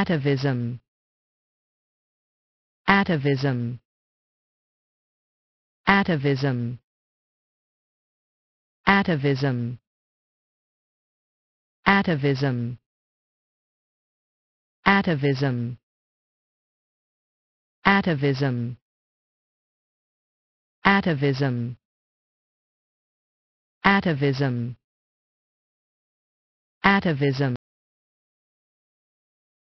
Atavism Atavism Atavism Atavism Atavism Atavism Atavism Atavism Atavism Atavism